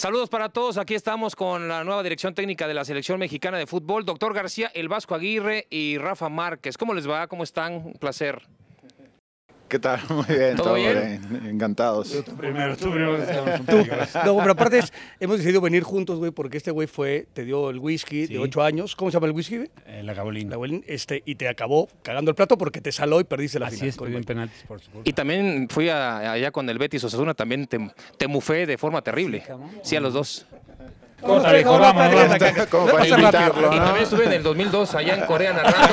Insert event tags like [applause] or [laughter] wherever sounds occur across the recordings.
Saludos para todos. Aquí estamos con la nueva dirección técnica de la Selección Mexicana de Fútbol, doctor García, el Vasco Aguirre y Rafa Márquez. ¿Cómo les va? ¿Cómo están? Un placer. ¿Qué tal? [laughs] Muy bien, ¿Todo bien? encantados. tú primero, tú primero. no, pero aparte hemos decidido venir juntos, güey, porque este güey fue, te dio el whisky de ocho años. ¿Cómo se llama el whisky? Eh, la Gabolín. La este, y te acabó cagando el plato porque te saló y perdiste la Así final. Así es, en penaltis, por supuesto. Y también fui allá con el Betis Osasuna, también te, te mufé de forma terrible. sí a los dos. Corta, viejo, vamos, vamos. Como para invitarlo, Y también estuve en el 2002 allá en Corea narrando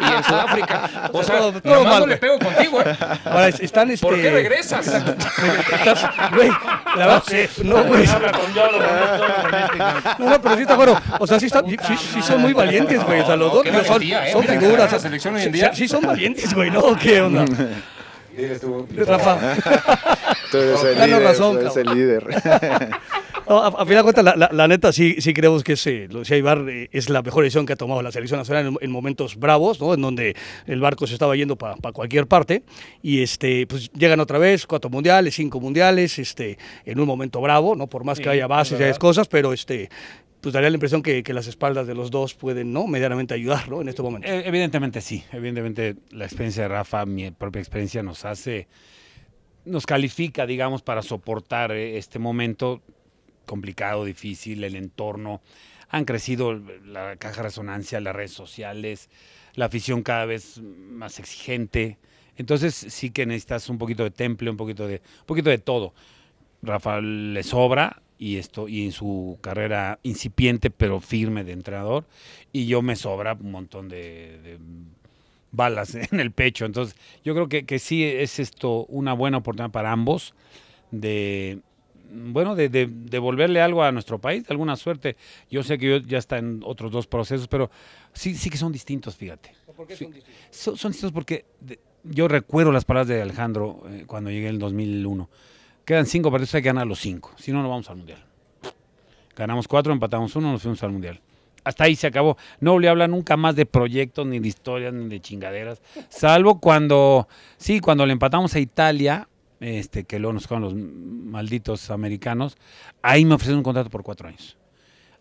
y en, y en Sudáfrica. O sea, todo, todo mal. no le pego contigo, ¿eh? Ahora, están, este... ¿Por qué regresas? Estás, güey, la verdad, no, güey. No, no, pero sí está bueno. O sea, sí, está, sí, sí son muy valientes, güey. O sea, los dos son, son figuras. La selección hoy en día. Sí son valientes, güey, ¿no? ¿Qué onda? Dile tú. Rafa. Tú eres el líder. Tú eres el líder a, final de cuentas, la, neta, sí, sí creemos que ese, eh, Lucía Ibar eh, es la mejor decisión que ha tomado la selección nacional en, momentos bravos, ¿no? en donde el barco se estaba yendo para cualquier parte. Y este, pues llegan otra vez, cuatro mundiales, cinco mundiales, este, en un momento bravo, ¿no? por más que haya bases y haya cosas, pero este, pues daría la impresión que, las espaldas de los dos pueden, ¿no? Medianamente ayudarlo en este momento. Eh, evidentemente sí, evidentemente la experiencia de Rafa, mi propia experiencia nos hace, nos califica, digamos, para soportar este momento complicado, difícil, el entorno. Han crecido la caja de resonancia, las redes sociales, la afición cada vez más exigente. Entonces sí que necesitas un poquito de temple, un poquito de, poquito de todo. Rafael le sobra y esto y en su carrera incipiente pero firme de entrenador y yo me sobra un montón de, de balas [laughs] en el pecho. Entonces yo creo que, que sí es esto una buena oportunidad para ambos de bueno, de, devolverle algo a nuestro país, de alguna suerte. Yo sé que ya está en otros dos procesos, pero sí, sí que son distintos, fíjate. ¿Por qué son distintos? Son, distintos porque yo recuerdo las palabras de Alejandro eh, cuando llegué en el 2001. Quedan cinco partidos, hay que ganar los cinco, si no, no vamos al Mundial. Ganamos cuatro, empatamos uno, nos fuimos al Mundial. Hasta ahí se acabó. No le habla nunca más de proyectos, ni de historias, ni de chingaderas. Salvo cuando, sí, cuando le empatamos a Italia, este, que luego nos juegan los malditos americanos, ahí me ofrecieron un contrato por cuatro años.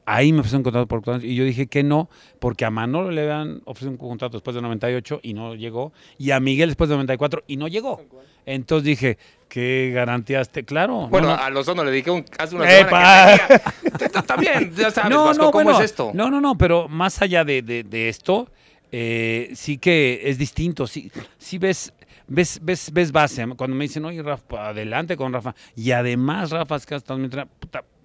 Ahí me ofrecieron un contrato por cuatro años y yo dije que no, porque a Manolo le habían ofrecido un contrato después de 98 y no llegó, y a Miguel después de 94 y no llegó. Entonces dije, ¿qué garantías te? Claro. Bueno, a los le dije un, hace una semana que También, ya sabes, no, ¿cómo es esto? No, no, no, pero más allá de, de, esto, eh, sí que es distinto. Si sí ves ves, ves, ves base. Cuando me dicen, oye, Rafa, adelante con Rafa. Y además, Rafa, es que hasta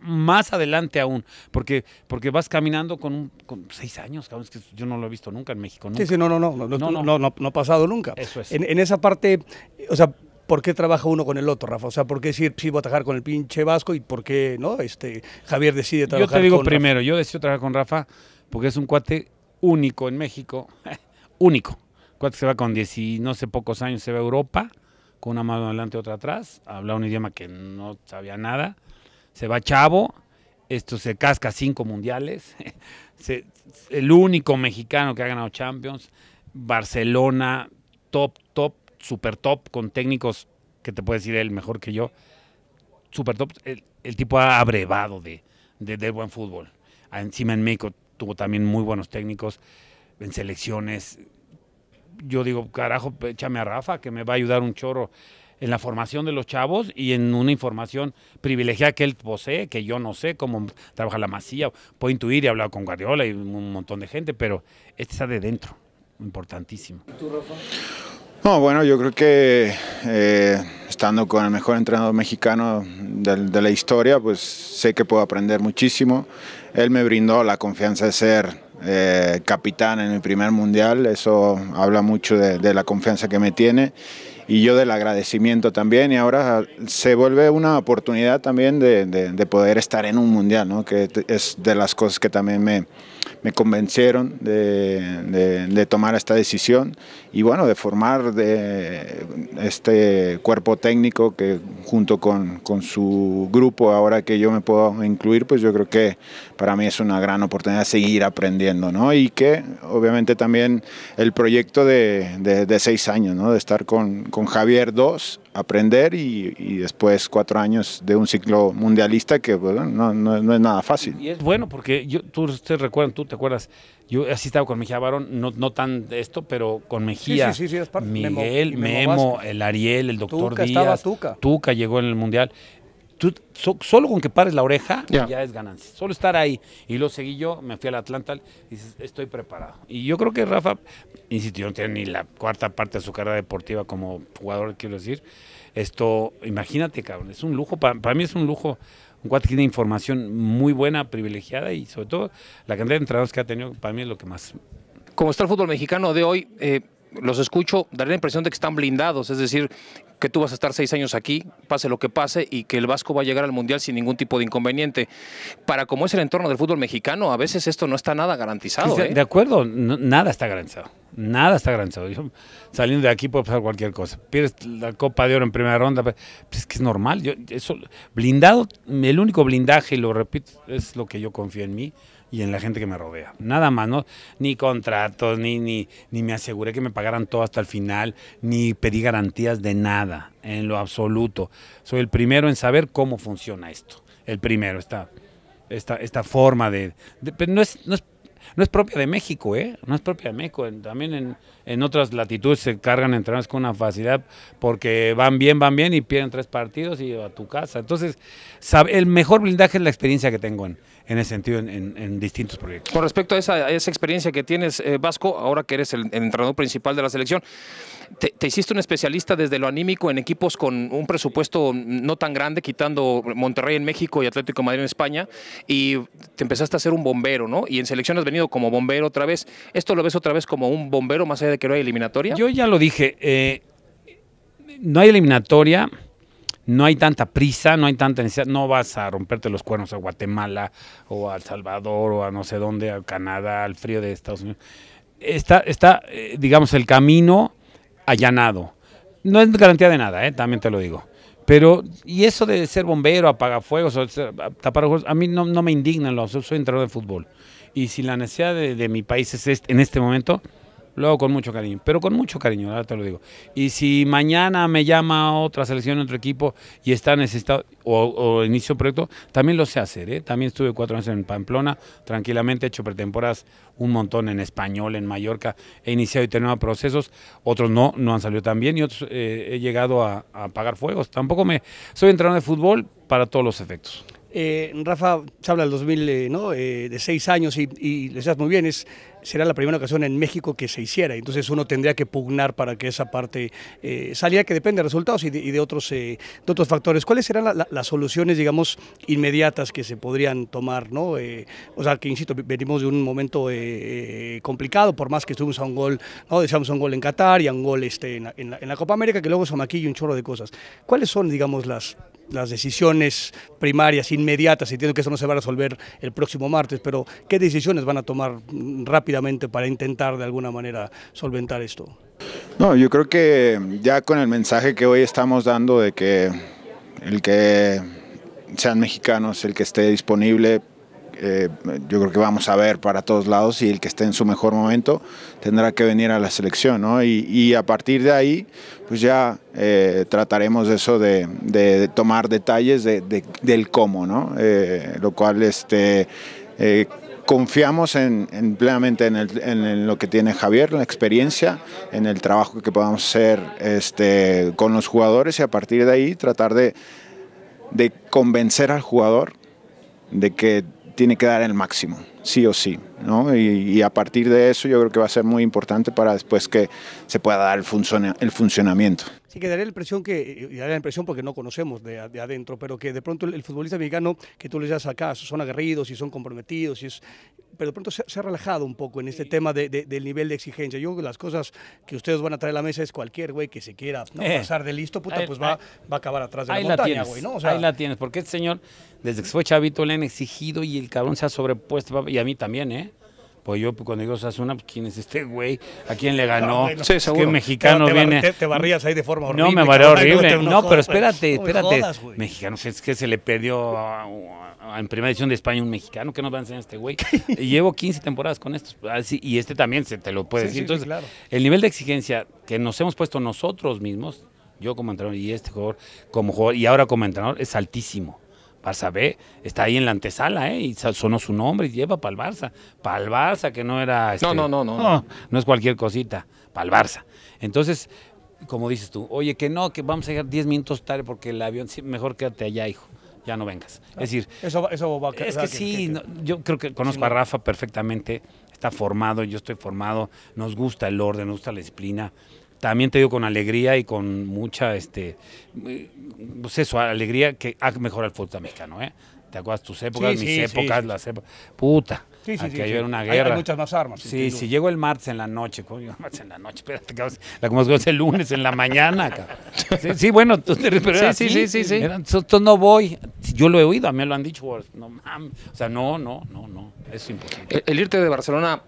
más adelante aún, porque, porque vas caminando con, un, con seis años, cabrón, es que yo no lo he visto nunca en México. Nunca. Sí, sí, no, no, no, no, no, no, no, no, ha pasado nunca. Eso es. En, esa parte, o sea, ¿por qué trabaja uno con el otro, Rafa? O sea, ¿por qué decir, voy a atajar con el pinche Vasco y por qué, no, este, Javier decide trabajar con Yo te digo primero, yo decido trabajar con Rafa porque es un cuate único en México, [laughs] único cuate se va con 10 y no sé pocos años, se va a Europa, con una mano adelante, y otra atrás, habla un idioma que no sabía nada, se va chavo, esto se casca cinco mundiales, [laughs] el único mexicano que ha ganado Champions, Barcelona, top, top, super top, con técnicos que te puede decir él mejor que yo, super top, el, tipo ha abrevado de, de, de buen fútbol. Encima en México tuvo también muy buenos técnicos en selecciones, yo digo, carajo, échame a Rafa, que me va a ayudar un chorro en la formación de los chavos y en una información privilegiada que él posee, que yo no sé cómo trabaja la masía, puedo intuir y he hablado con Guardiola y un montón de gente, pero este está de dentro, importantísimo. ¿Y ¿Tú, Rafa? No, bueno, yo creo que eh, estando con el mejor entrenador mexicano de la historia, pues sé que puedo aprender muchísimo. Él me brindó la confianza de ser eh, capitán en el primer mundial, eso habla mucho de, la confianza que me tiene y yo del agradecimiento también y ahora se vuelve una oportunidad también de, poder estar en un mundial, ¿no? que es de las cosas que también me, me convencieron de tomar esta decisión y bueno, de formar de este cuerpo técnico que junto con, su grupo, ahora que yo me puedo incluir, pues yo creo que para mí es una gran oportunidad seguir aprendiendo, ¿no? Y que obviamente también el proyecto de, seis años, ¿no? De estar con, Javier dos, aprender y, después cuatro años de un ciclo mundialista que no, es nada fácil. Y es bueno porque yo, tú, ustedes recuerdan, tú te acuerdas, yo así estaba con Mejía Barón, no, no tan de esto, pero con Mejía, sí, sí, sí, es Miguel, Memo, el Ariel, el Doctor Díaz, Tuca. Tuca llegó en el Mundial. solo con que pares la oreja ya es ganancia. Solo estar ahí. Y lo seguí yo, me fui al Atlanta y estoy preparado. Y yo creo que Rafa, insistió, no tiene ni la cuarta parte de su carrera deportiva como jugador, quiero decir. Esto, imagínate, cabrón, es un lujo, para mí es un lujo un cuate tiene información muy buena, privilegiada y sobre todo la cantidad de entrenadores que ha tenido, para mí es lo que más... Como está el fútbol mexicano de hoy, eh, los escucho, daré la impresión de que están blindados, es decir, que tú vas a estar seis años aquí, pase lo que pase, y que el Vasco va a llegar al Mundial sin ningún tipo de inconveniente. Para como es el entorno del fútbol mexicano, a veces esto no está nada garantizado. ¿eh? De, acuerdo, nada está garantizado. Nada está garantizado. saliendo de aquí puede pasar cualquier cosa. Pierdes la Copa de Oro en primera ronda, pues es que es normal. Yo, eso, blindado, el único blindaje, y lo repito, es lo que yo confío en mí, y en la gente que me rodea. Nada más, ¿no? Ni contratos, ni, ni, ni me aseguré que me pagaran todo hasta el final, ni pedí garantías de nada, en lo absoluto. Soy el primero en saber cómo funciona esto. El primero, esta, esta, esta forma de... no es, no es no es propia de México, ¿eh? No es propia de México. También en, en otras latitudes se cargan entrenadores con una facilidad porque van bien, van bien y pierden tres partidos y a tu casa. Entonces, el mejor blindaje es la experiencia que tengo en, en ese sentido en, distintos proyectos. Con respecto a esa, experiencia que tienes, eh, Vasco, ahora que eres el, entrenador principal de la selección, te, hiciste un especialista desde lo anímico en equipos con un presupuesto no tan grande, quitando Monterrey en México y Atlético Madrid en España, y te empezaste a ser un bombero, ¿no? Y en selección has venido como bombero otra vez. ¿Esto lo ves otra vez como un bombero más allá de que no hay eliminatoria? Yo ya lo dije, eh, no hay eliminatoria no hay tanta prisa, no hay tanta necesidad, no vas a romperte los cuernos a Guatemala o a El Salvador o a no sé dónde, a Canadá, al frío de Estados Unidos. Está, está eh, digamos, el camino allanado. No es garantía de nada, ¿eh? también te lo digo. Pero, y eso de ser bombero, apagafuegos, o tapar ojos, a mí no, me indignan los, soy entrenador de fútbol. Y si la necesidad de, mi país es en este momento, lo hago con mucho cariño, pero con mucho cariño, ahora te lo digo. Y si mañana me llama otra selección, otro equipo y está necesitado o, o inicio proyecto, también lo sé hacer. ¿eh? También estuve cuatro años en Pamplona, tranquilamente, he hecho pretemporadas un montón en español, en Mallorca, he iniciado y terminado procesos, otros no, no han salido tan bien y otros eh, he llegado a, pagar fuegos. Tampoco me. Soy entrenador de fútbol para todos los efectos. Eh, Rafa, se habla del 2000, ¿no? de seis años y, y estás muy bien, es será la primera ocasión en México que se hiciera. Entonces uno tendría que pugnar para que esa parte eh, saliera, que depende de resultados y de, otros, eh, de otros factores. ¿Cuáles serán las soluciones, digamos, inmediatas que se podrían tomar? ¿no? Eh, o sea, que insisto, venimos de un momento eh, complicado, por más que estuvimos a un gol, ¿no? deseamos un gol en Qatar y a un gol este, en la, Copa América, que luego se y un chorro de cosas. ¿Cuáles son, digamos, las las decisiones primarias, inmediatas, entiendo que eso no se va a resolver el próximo martes, pero ¿qué decisiones van a tomar rápido? para intentar de alguna manera solventar esto? No, yo creo que ya con el mensaje que hoy estamos dando de que el que sean mexicanos, el que esté disponible, eh, yo creo que vamos a ver para todos lados y el que esté en su mejor momento tendrá que venir a la selección, ¿no? Y, a partir de ahí, pues ya eh, trataremos eso de, de, de tomar detalles de, del cómo, ¿no? Eh, lo cual, este, confiamos en, plenamente en, lo que tiene Javier, la experiencia, en el trabajo que podamos hacer este, con los jugadores y a partir de ahí tratar de convencer al jugador de que tiene que dar el máximo, sí o sí. ¿no? Y, a partir de eso yo creo que va a ser muy importante para después que se pueda dar el, el funcionamiento. Sí, que daría la impresión que, y daría la impresión porque no conocemos de, adentro, pero que de pronto el, futbolista mexicano que tú le ya acá, son aguerridos y son comprometidos y es, pero de pronto se, ha relajado un poco en este tema de, del nivel de exigencia. Yo creo que las cosas que ustedes van a traer a la mesa es cualquier güey que se quiera eh. pasar de listo, puta, pues va, a acabar atrás de la, montaña, güey, ¿no? O sea, ahí la tienes, porque este señor, desde que fue chavito, le han exigido y el cabrón se ha sobrepuesto, y a mí también, ¿eh? Pues yo pues, cuando digo Sasuna, pues ¿quién es este güey? ¿A quién le ganó? ¿Qué mexicano viene? Te, barrías ahí de forma horrible. No, me barré horrible. No, pero espérate, espérate. mexicano, es que se le perdió... Ah, en primera edición de España un mexicano, que nos va a enseñar este güey? Llevo 15 temporadas con estos, y este también se te lo puede decir. Entonces, el nivel de exigencia que nos hemos puesto nosotros mismos, yo como entrenador y este jugador como jugador, y ahora como entrenador, es altísimo. Barça B está ahí en la antesala, Y sonó su nombre y lleva para el Barça. Para el Barça, que no era... no, no, no, no, no. es cualquier cosita, para el Barça. Entonces, como dices tú, oye, que no, que vamos a llegar 10 minutos tarde porque el avión, sí, mejor quédate allá, hijo ya no vengas. es ah, decir, eso, eso va a es que, sí, yo creo que conozco a Rafa perfectamente, está formado, yo estoy formado, nos gusta el orden, nos gusta la disciplina. También te digo con alegría y con mucha, este, pues eso, alegría que ha mejor al fútbol mexicano, ¿eh? ¿Te acuerdas tus épocas, mis épocas, las épocas? Puta, Sí, sí, sí, hay una guerra. Hay, muchas más armas. Sí, si llego el martes en la noche, coño, martes en la noche, espérate, cabrón, la como es el lunes en la mañana, Sí, bueno, tú te sí, sí, sí, sí, sí. entonces, no voy, yo lo he oído, a mí lo han dicho, pues, no mames, o sea, no, no, no, no, es importante e-, el irte de Barcelona,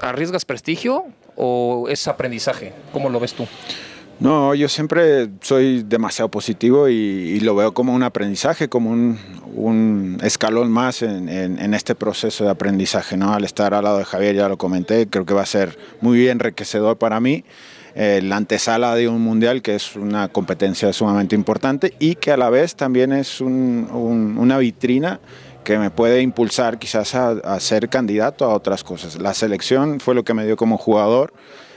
¿arriesgas prestigio o es aprendizaje? ¿Cómo lo ves tú? No, yo siempre soy demasiado positivo y, lo veo como un aprendizaje, como un, escalón más en, este proceso de aprendizaje. ¿no? Al estar al lado de Javier, ya lo comenté, creo que va a ser muy enriquecedor para mí eh, la antesala de un mundial, que es una competencia sumamente importante y que a la vez también es una vitrina que me puede impulsar quizás a ser candidato a otras cosas. La selección fue lo que me dio como jugador.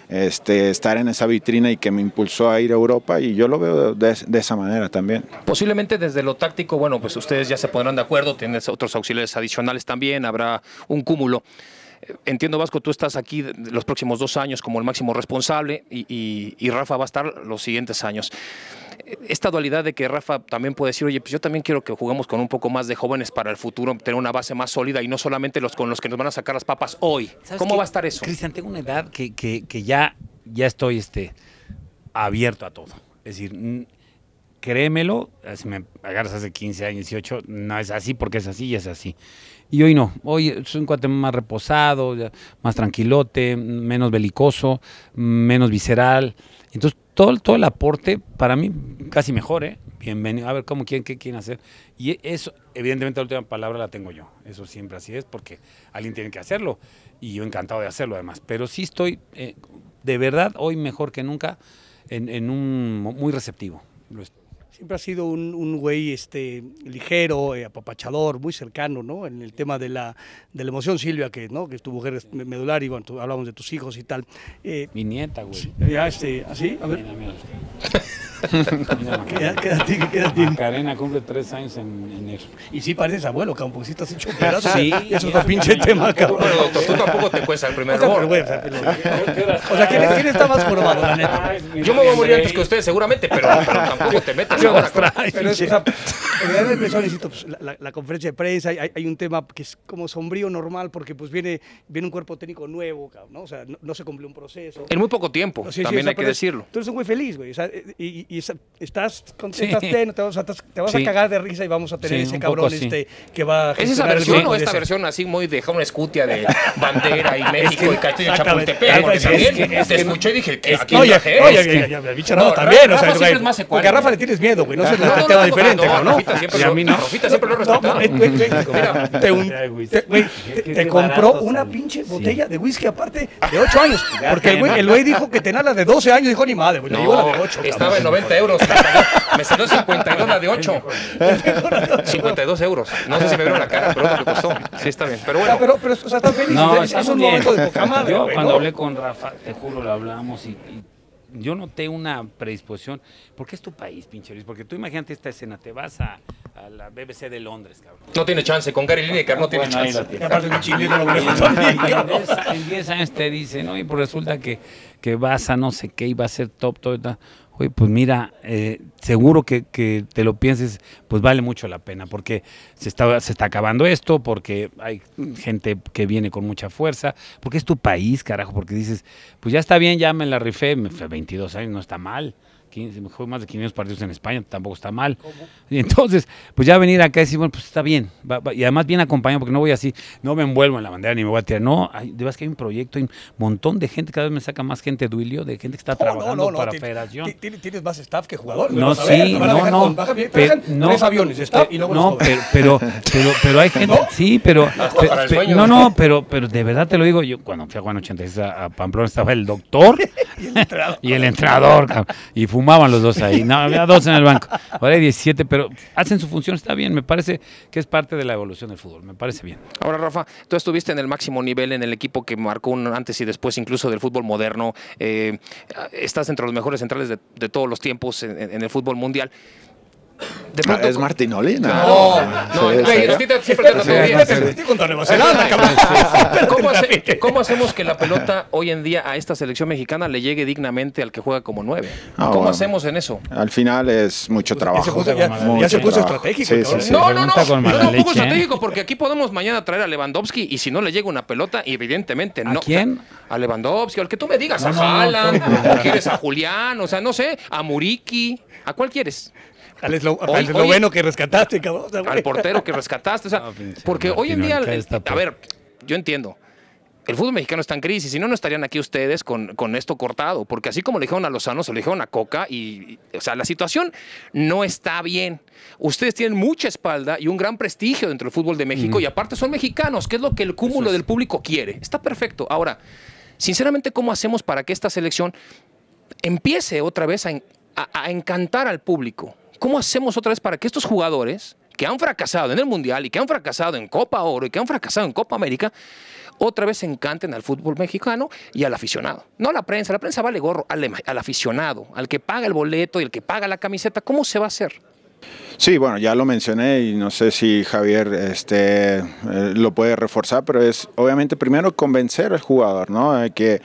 Este, estar en esa vitrina y que me impulsó a ir a Europa y yo lo veo de, esa manera también. Posiblemente desde lo táctico, bueno, pues ustedes ya se pondrán de acuerdo, tienes otros auxiliares adicionales también, habrá un cúmulo. Eh, entiendo, Vasco, tú estás aquí los próximos dos años como el máximo responsable y Rafa va a estar los siguientes años esta dualidad de que Rafa también puede decir, oye, pues yo también quiero que juguemos con un poco más de jóvenes para el futuro, tener una base más sólida y no solamente los con los que nos van a sacar las papas hoy. ¿Cómo va a estar eso? Cristian, tengo una edad que, ya, ya estoy este, abierto a todo. Es decir, créemelo, si me agarras hace 15 años, y 18, no es así porque es así y es así. Y hoy no, hoy soy un cuate más reposado, más tranquilote, menos belicoso, menos visceral. Entonces todo, todo el aporte, para mí, casi mejor, ¿eh? Bienvenido. A ver, ¿cómo quieren, qué quieren hacer? Y eso, evidentemente, la última palabra la tengo yo. Eso siempre así es, porque alguien tiene que hacerlo. Y yo encantado de hacerlo, además. Pero sí estoy, eh, de verdad, hoy mejor que nunca, en, un muy receptivo. Lo siempre ha sido un, un güey este, ligero, eh, apapachador, muy cercano, ¿no? En el tema de la, de la emoción, Silvia, que, ¿no? que es tu mujer medular, y bueno, hablamos de tus hijos y tal. Eh, mi nieta, güey. Ya, este, ¿así? ¿ah, a ver. quédate, quédate. Macarena cumple tres años en enero. Y sí pareces abuelo, cabrón, porque si hecho un pedazo. Sí, [laughs] es otro pinche tema, cabrón. Pero, doctor, tú tampoco te cuesta el primer rumor. O sea, ¿quién, está más formado, la neta? Yo me voy a morir antes que ustedes, seguramente, pero tampoco te metas. [laughs] Pero es, en realidad la la, conferencia de prensa, hay, un tema que es como sombrío normal, porque pues viene, un cuerpo técnico nuevo, ¿no? O sea, no, se cumplió un proceso. En muy poco tiempo, también hay que decirlo. Tú eres un güey feliz, güey, o sea, y, estás contento, te, te vas, a cagar de risa y vamos a tener ese cabrón este que va a ¿Es esa versión o esta versión así muy de una escutia de bandera y México y Castillo Chapultepec? Porque te escuché y dije, oye, oye, oye, también, o sea, porque a Rafa le tienes miedo, güey, no es el tema diferente, ¿no? Rafita siempre, mí no. te, compró una pinche botella de whisky aparte de 8 años. Porque el güey dijo que tenía la de 12 años. Dijo, ni madre, güey. No, la de 8. Estaba en 90 euros. Me salió 52 la de 8. 52 [laughs] euros. No sé si me vieron la cara, pero te lo costó. Sí, está bien. Pero bueno. Ah, pero, pero, o sea, está feliz. No, es un momento de poca madre. Yo cuando hablé con Rafa, te juro, lo hablamos y yo noté una predisposición, porque es tu país, pinche Luis, porque tú imagínate esta escena, te vas a, la BBC de Londres, cabrón. No tiene chance, con Gary Lineker no, tiene ah, chance. [laughs] En 10 años te dicen, ¿no? Y pues resulta que, que vas a no sé qué y va a ser top, todo y tal pues mira, eh, seguro que, te lo pienses, pues vale mucho la pena, porque se está, se está acabando esto, porque hay gente que viene con mucha fuerza, porque es tu país, carajo, porque dices, pues ya está bien, ya me la rifé, me 22 años, no está mal más de 500 partidos en España, tampoco está mal. Y entonces, pues ya venir acá y decir, bueno, pues está bien. y además bien acompañado, porque no voy así, no me envuelvo en la bandera ni me voy a tirar. No, hay, de verdad que hay un proyecto, hay un montón de gente, cada vez me saca más gente Duilio, de gente que está trabajando para Federación. Tienes más staff que jugador. No, sí, no, no. aviones, No, pero, pero, pero, hay [laughs] gente, sí, pero, ah, no, no, pero, pero de verdad te lo digo, yo cuando fui a Juan 86 a, Pamplona estaba el doctor [laughs] y el entrenador, y, el y fue fumaban los dos ahí. No, había dos en el banco. Ahora hay 17, pero hacen su función, está bien. Me parece que es parte de la evolución del fútbol. Me parece bien. Ahora, Rafa, tú estuviste en el máximo nivel en el equipo que marcó un antes y después incluso del fútbol moderno. Eh, estás entre los mejores centrales de, todos los tiempos en, en el fútbol mundial. Ah, es No, no, ¿Cómo, hacemos que la pelota hoy en día a esta selección mexicana le llegue dignamente al que juega como nueve? Ah, ¿Cómo hacemos en eso? Al final es mucho pues, trabajo. ya, se puso estratégico. ¿eh? no, no, no. ¿eh? estratégico porque aquí podemos mañana traer a Lewandowski y si no le llega una pelota, evidentemente no. ¿A quién? A Lewandowski, al que tú me digas, a Haaland, quieres a Julián, o sea, no sé, a Muriki. ¿A cuál quieres? Al, esloveno que rescataste, cabrón. al portero que rescataste. [laughs] porque hoy en día. Eh, a ver, yo entiendo. El fútbol mexicano está en crisis, si no, no estarían aquí ustedes con, con, esto cortado, porque así como le dijeron a Lozano, se lo dijeron a Coca, y, o sea, la situación no está bien. Ustedes tienen mucha espalda y un gran prestigio dentro del fútbol de México, y aparte son mexicanos, que es lo que el cúmulo del público quiere. Está perfecto. Ahora, sinceramente, ¿cómo hacemos para que esta selección empiece otra vez a encantar al público? ¿Cómo hacemos otra vez para que estos jugadores que han fracasado en el Mundial y que han fracasado en Copa Oro y que han fracasado en Copa América, otra vez encanten al fútbol mexicano y al aficionado. No a la prensa, la prensa vale gorro, al, aficionado, al que paga el boleto y el que paga la camiseta. ¿Cómo se va a hacer? Sí, bueno, ya lo mencioné y no sé si Javier este, eh, lo puede reforzar, pero es obviamente primero convencer al jugador, ¿no? Eh, que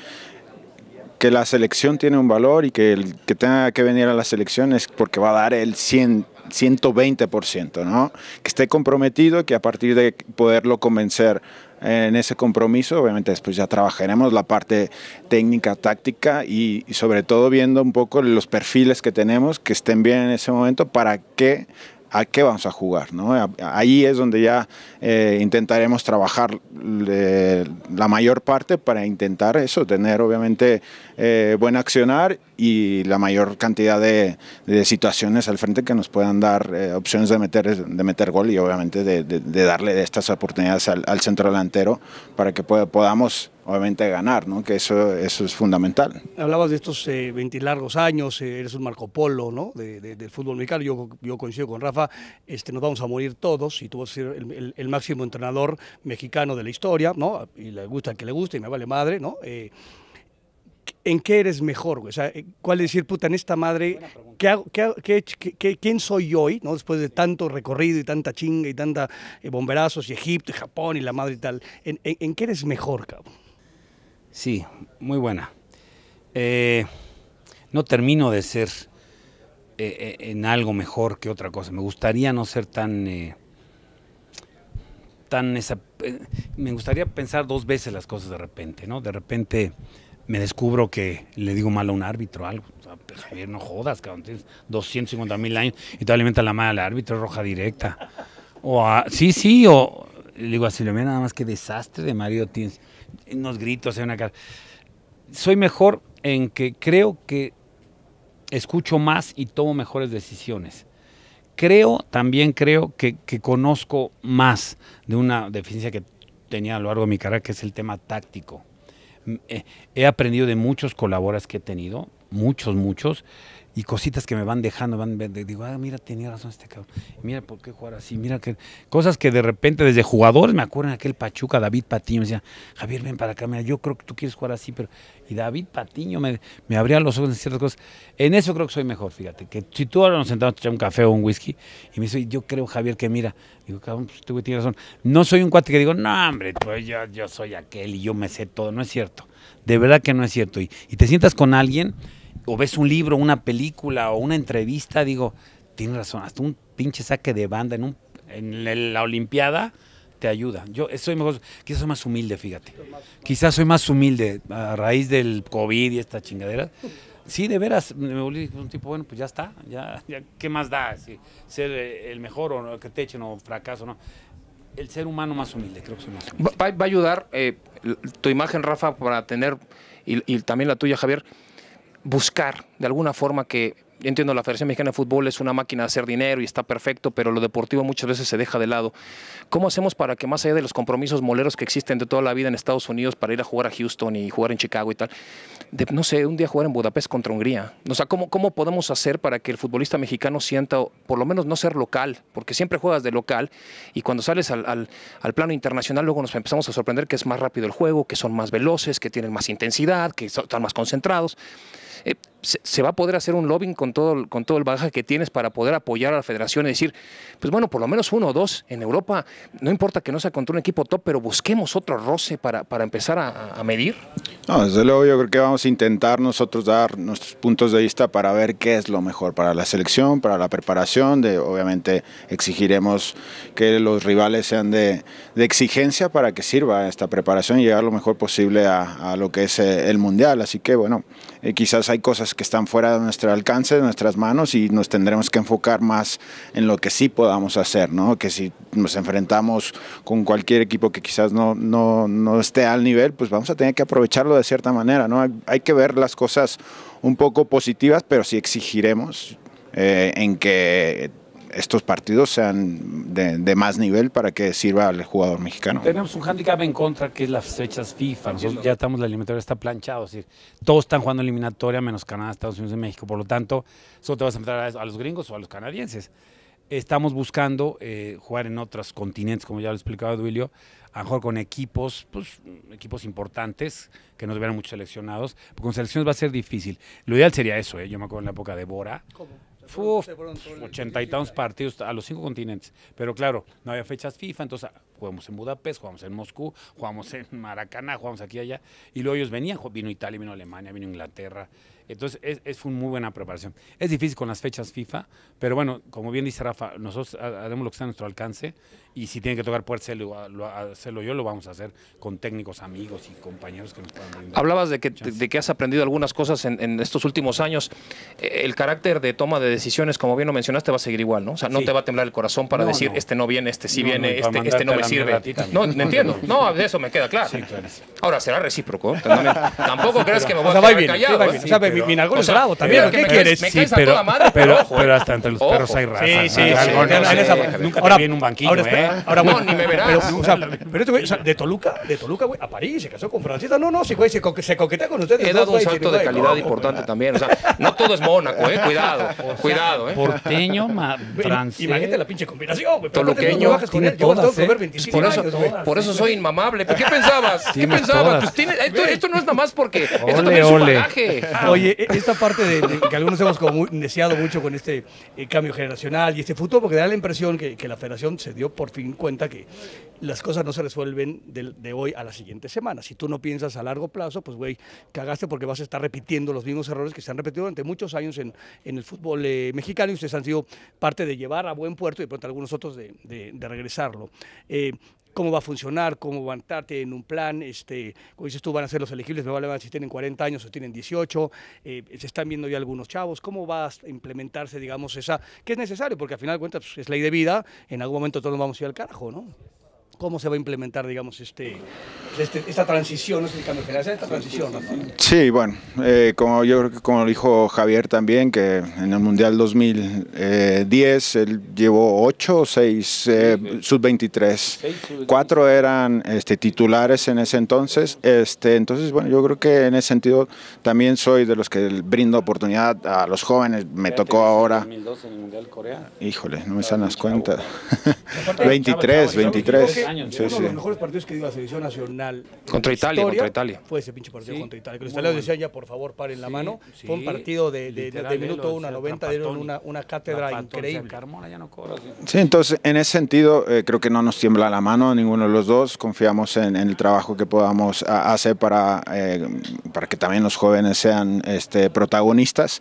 que la selección tiene un valor y que el que tenga que venir a la selección es porque va a dar el 100, 120%, ¿no? Que esté comprometido y que a partir de poderlo convencer en ese compromiso, obviamente después ya trabajaremos la parte técnica, táctica y, sobre todo viendo un poco los perfiles que tenemos, que estén bien en ese momento para qué, a qué vamos a jugar. ¿no? Ahí es donde ya eh, intentaremos trabajar eh, la mayor parte para intentar eso, tener obviamente eh, buen accionar y la mayor cantidad de, situaciones al frente que nos puedan dar eh, opciones de meter, de meter gol y obviamente de, de darle estas oportunidades al, centro delantero para que podamos obviamente ganar, ¿no? que eso, eso es fundamental. Hablabas de estos 20 eh, largos años, eres un Marco Polo ¿no? del fútbol mexicano, yo, yo coincido con Rafa, este, nos vamos a morir todos y tú vas a ser el, máximo entrenador mexicano de la historia, ¿no? y le gusta el que le guste y me vale madre, ¿no? ¿en qué eres mejor, O sea, ¿cuál es decir, puta, en esta madre, ¿qué ¿quién soy hoy, ¿no? Después de tanto recorrido y tanta chinga y tanta eh, bomberazos y Egipto y Japón y la madre y tal, ¿en, qué eres mejor, cabrón? Sí, muy buena. Eh, no termino de ser eh, en algo mejor que otra cosa. Me gustaría no ser tan... tan esa, me gustaría pensar dos veces las cosas de repente, ¿no? De repente me descubro que le digo mal a un árbitro algo. O algo, pues, Javier, no jodas, cabrón, tienes 250 mil años y te alimenta la mala al árbitro, roja directa. O a, ah, sí, sí, o le digo a Silvia, nada más que desastre de marido tienes unos gritos, en una cara. Soy mejor en que creo que escucho más y tomo mejores decisiones. Creo, también creo que conozco más de una deficiencia que tenía a lo largo de mi carrera, que es el tema táctico eh, he aprendido de muchos colaboras que he tenido muchos, muchos, y cositas que me van dejando, van, digo, ah, mira, tenía razón este cabrón, mira por qué jugar así, mira que cosas que de repente desde jugadores me acuerdan aquel Pachuca, David Patiño, me decía, Javier, ven para acá, mira, yo creo que tú quieres jugar así, pero, y David Patiño me, abría los ojos en ciertas cosas, en eso creo que soy mejor, fíjate, que si tú ahora nos sentamos a echar un café o un whisky, y me dice, yo creo, Javier, que mira, digo, cabrón, pues tú este tienes razón, no soy un cuate que digo, no, hombre, pues yo, yo soy aquel y yo me sé todo, no es cierto, de verdad que no es cierto, y, y te sientas con alguien, o ves un libro, una película o una entrevista, digo, tienes razón, hasta un pinche saque de banda en, un, en la Olimpiada te ayuda. Yo soy mejor, quizás soy más humilde, fíjate. Quizás soy más humilde a raíz del COVID y esta chingadera. Sí, de veras, me volví un tipo, bueno, pues ya está, ya, ¿qué más da? Si, ser eh, el mejor o que te echen o fracaso, no el ser humano más humilde, creo que soy más humilde. Va, a ayudar eh, tu imagen, Rafa, para tener, y, también la tuya, Javier, buscar de alguna forma que yo entiendo la Federación Mexicana de Fútbol es una máquina de hacer dinero y está perfecto, pero lo deportivo muchas veces se deja de lado. ¿Cómo hacemos para que más allá de los compromisos moleros que existen de toda la vida en Estados Unidos para ir a jugar a Houston y jugar en Chicago y tal, no sé, un día jugar en Budapest contra Hungría? O sea, ¿cómo, ¿cómo podemos hacer para que el futbolista mexicano sienta, por lo menos no ser local, porque siempre juegas de local y cuando sales al, plano internacional luego nos empezamos a sorprender que es más rápido el juego, que son más veloces, que tienen más intensidad, que están más concentrados. Eh, se, va a poder hacer un lobbying con todo, con todo el bagaje que tienes para poder apoyar a la federación y decir, pues bueno, por lo menos uno o dos en Europa, no importa que no sea contra un equipo top, pero busquemos otro roce para, para empezar a, medir? No, desde luego yo creo que vamos a intentar nosotros dar nuestros puntos de vista para ver qué es lo mejor para la selección, para la preparación, obviamente exigiremos que los rivales sean de, exigencia para que sirva esta preparación y llegar lo mejor posible a, lo que es eh, el Mundial. Así que bueno, eh, quizás hay cosas que están fuera de nuestro alcance, de nuestras manos y nos tendremos que enfocar más en lo que sí podamos hacer, ¿no? Que si nos enfrentamos con cualquier equipo que quizás no, no, no esté al nivel, pues vamos a tener que aprovecharlo de cierta manera, ¿no? Hay, que ver las cosas un poco positivas, pero sí exigiremos eh, en que estos partidos sean de, más nivel para que sirva al jugador mexicano. Tenemos un handicap en contra que es las fechas FIFA. ya estamos, la eliminatoria está planchado, decir, todos están jugando eliminatoria menos Canadá, Estados Unidos y México. Por lo tanto, solo te vas a enfrentar a los gringos o a los canadienses estamos buscando eh, jugar en otros continentes, como ya lo explicaba Duilio, a lo mejor con equipos, pues, equipos importantes, que nos vean muchos seleccionados, porque con selecciones va a ser difícil. Lo ideal sería eso, ¿eh? yo me acuerdo en la época de Bora. ¿Cómo? Uf, 80 y tantos partidos a los cinco continentes. Pero claro, no había fechas FIFA, entonces ah, jugamos en Budapest, jugamos en Moscú, jugamos en Maracaná, jugamos aquí y allá. Y luego ellos venían, vino Italia, vino Alemania, vino Inglaterra. Entonces, es, fue una muy buena preparación. Es difícil con las fechas FIFA, pero bueno, como bien dice Rafa, nosotros haremos lo que está a nuestro alcance y si tiene que tocar por hacerlo, lo, yo, lo vamos a hacer con técnicos, amigos y compañeros que nos puedan ayudar. Hablabas de que, has aprendido algunas cosas en, estos últimos años. E, el carácter de toma de decisiones, como bien lo mencionaste, va a seguir igual, ¿no? O sea, no te va a temblar el corazón para decir, este no viene, este sí viene, este, este, no me sirve. No, no entiendo. [laughs] No, de eso me queda claro. Sí, claro. Ahora, será recíproco. ¿eh? Tampoco crees que me voy a quedar callado. ¿eh? O sea, Minagón es bravo también. ¿Qué quieres? Sí, pero ¿eh? Pero hasta entre los perros hay raza. Sí, sí, viene un banquillo, ¿eh? Ah. Ahora, bueno, ni me verás. Pero, o sea, este de Toluca, de Toluca, güey, a París, se casó con Francita. No, no, sí, güey, se, se coquetea con ustedes. He dado un salto de calidad importante también. O sea, no todo es Mónaco, eh. Cuidado, [laughs] cuidado, eh. Porteño, francés. Imagínate la pinche combinación, güey. Toluqueño. ¿eh? por eso, soy inmamable. qué pensabas? ¿Qué pensabas? Pues esto, no es nada más porque. [laughs] esto es un bagaje. Ah. Oye, esta parte de, que algunos hemos como deseado mucho con este eh, cambio generacional y este fútbol, porque da la impresión que la federación se dio por fin cuenta que las cosas no se resuelven de, de, hoy a la siguiente semana. Si tú no piensas a largo plazo, pues güey, cagaste porque vas a estar repitiendo los mismos errores que se han repetido durante muchos años en, en el fútbol eh, mexicano y ustedes han sido parte de llevar a buen puerto y de pronto algunos otros de, de, regresarlo. Eh, cómo va a funcionar, cómo aguantarte en un plan, este, como dices tú, van a ser los elegibles, me vale si tienen 40 años o tienen 18, eh, se están viendo ya algunos chavos, cómo va a implementarse, digamos, esa, que es necesario, porque al final de cuentas pues, es ley de vida, en algún momento todos nos vamos a ir al carajo, ¿no? cómo se va a implementar, digamos, este, este esta transición, no este esta transición. Sí, bueno, eh, como yo creo que como dijo Javier también, que en el Mundial 2010 eh, él llevó 8 o 6 sub-23, Cuatro eran este, titulares en ese entonces, este, entonces, bueno, yo creo que en ese sentido también soy de los que brindo oportunidad a los jóvenes, me tocó ahora. en el Mundial Corea? Híjole, no me ah, salen las cuentas. 23, [laughs] 23 uno de los mejores partidos que dio la selección nacional. Contra Italia, contra Italia. Fue ese pinche partido contra Italia. Que los ya, por favor, paren la mano. fue un partido de, de, ¿eh? minuto 1 a 90, dieron una, una cátedra increíble. Carmona sí. entonces, en ese sentido, eh, creo que no nos tiembla la mano ninguno de los dos. Confiamos en, el trabajo que podamos ah, hacer para, eh, para que también los jóvenes sean este, protagonistas.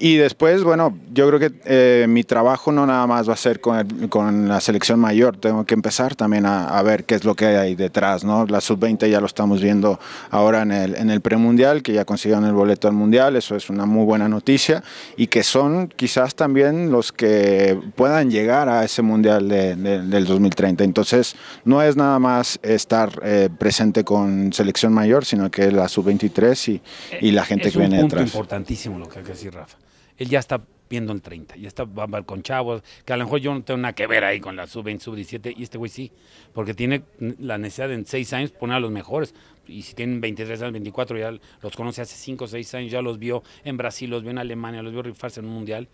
Y después, bueno, yo creo que eh, mi trabajo no nada más va a ser con, con la selección mayor, tengo que empezar también a, ver qué es lo que hay detrás, ¿no? La sub-20 ya lo estamos viendo ahora en el, en el premundial, que ya consiguieron el boleto al mundial, eso es una muy buena noticia, y que son quizás también los que puedan llegar a ese mundial de, del 2030. Entonces, no es nada más estar eh, presente con selección mayor, sino que la sub-23 eh, y, la gente que viene detrás. Es importantísimo lo que hay que decir, Rafa él ya está viendo el 30, ya está con chavos, que a lo mejor yo no tengo nada que ver ahí con la sub-20, sub-17, y este güey sí, porque tiene la necesidad en seis años poner a los mejores, y si tienen 23 años, 24, ya los conoce hace 5 o 6 años, ya los vio en Brasil, los vio en Alemania, los vio rifarse en un mundial,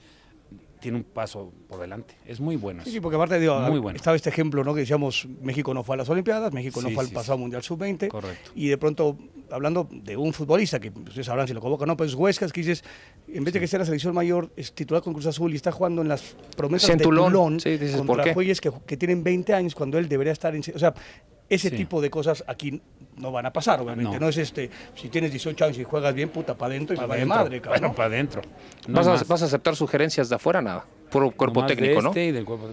tiene un paso por delante. Es muy bueno. Sí, sí porque aparte de muy estaba este ejemplo, ¿no? Que decíamos, México no fue a las Olimpiadas, México no fue al pasado Mundial Sub-20. Correcto. Y de pronto, hablando de un futbolista, que pues, ustedes sabrán si lo convoca no, pues Huescas, que dices, en vez de que sea la selección mayor, es titular con Cruz Azul y está jugando en las promesas de Tulón dices, contra ¿por que, tienen 20 años cuando él debería estar en... O sea, ese tipo de cosas aquí no van a pasar, obviamente. No. es este, si tienes 18 años y juegas bien, puta, para adentro y para madre, cabrón. Bueno, para adentro. ¿Vas, a, aceptar sugerencias de afuera nada? Puro cuerpo técnico, este ¿no? Y del cuerpo...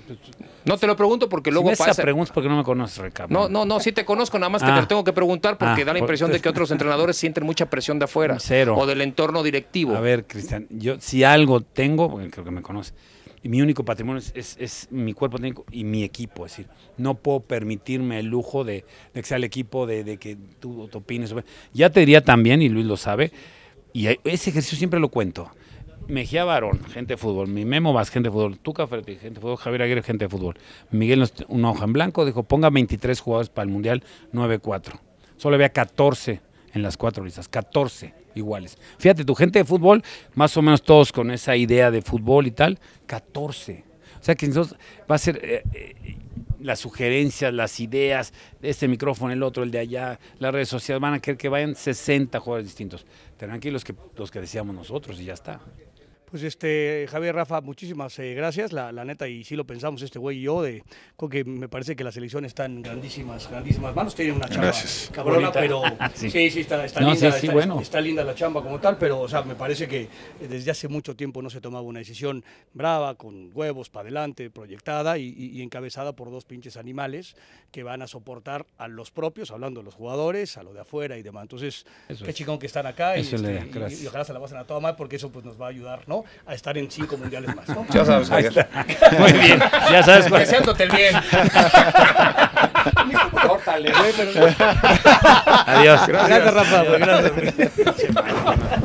No te lo pregunto porque luego si pasa. Esa pregunta porque no me conoces, Ricardo. No, no, no, sí te conozco, nada más que ah. te lo tengo que preguntar porque ah, da la impresión de que [laughs] otros entrenadores sienten mucha presión de afuera. Cero. O del entorno directivo. A ver, Cristian, yo si algo tengo, porque creo que me conoces y mi único patrimonio es, es, mi cuerpo técnico y mi equipo. Es decir, no puedo permitirme el lujo de, que sea el equipo, de, que tú opines. Ya te diría también, y Luis lo sabe, y ese ejercicio siempre lo cuento. Mejía Barón, gente de fútbol. Mi Memo Vas gente de fútbol. Tuca café gente de fútbol. Javier Aguirre, gente de fútbol. Miguel, una hoja en blanco, dijo: ponga 23 jugadores para el Mundial 9-4. Solo había 14 en las cuatro listas, 14 iguales. Fíjate, tu gente de fútbol, más o menos todos con esa idea de fútbol y tal, 14. O sea que entonces va a ser eh, eh, las sugerencias, las ideas, este micrófono, el otro, el de allá, las redes sociales, van a querer que vayan 60 jugadores distintos. Tranquilos que los que decíamos nosotros y ya está. Pues este, Javier Rafa, muchísimas eh, gracias. La, neta, y sí lo pensamos este güey y yo, de, creo que me parece que la selección está grandísimas, grandísimas manos. Tiene una chamba gracias. cabrona, pero [laughs] sí. sí, está, está linda. está, linda la chamba como tal, pero o sea, me parece que desde hace mucho tiempo no se tomaba una decisión brava, con huevos para adelante, proyectada y, encabezada por dos pinches animales que van a soportar a los propios, hablando de los jugadores, a lo de afuera y demás. Entonces, qué chingón que están acá y, este, y, ojalá se la pasen a toda madre porque eso pues nos va a ayudar, ¿no? A estar en cinco mundiales más, [laughs] Ya sabes, Javier. [laughs] Muy bien, ya sabes. Cuál. el bien. [laughs] Córtale, güey, pero... Adiós. Gracias, Rafa, gracias. gracias.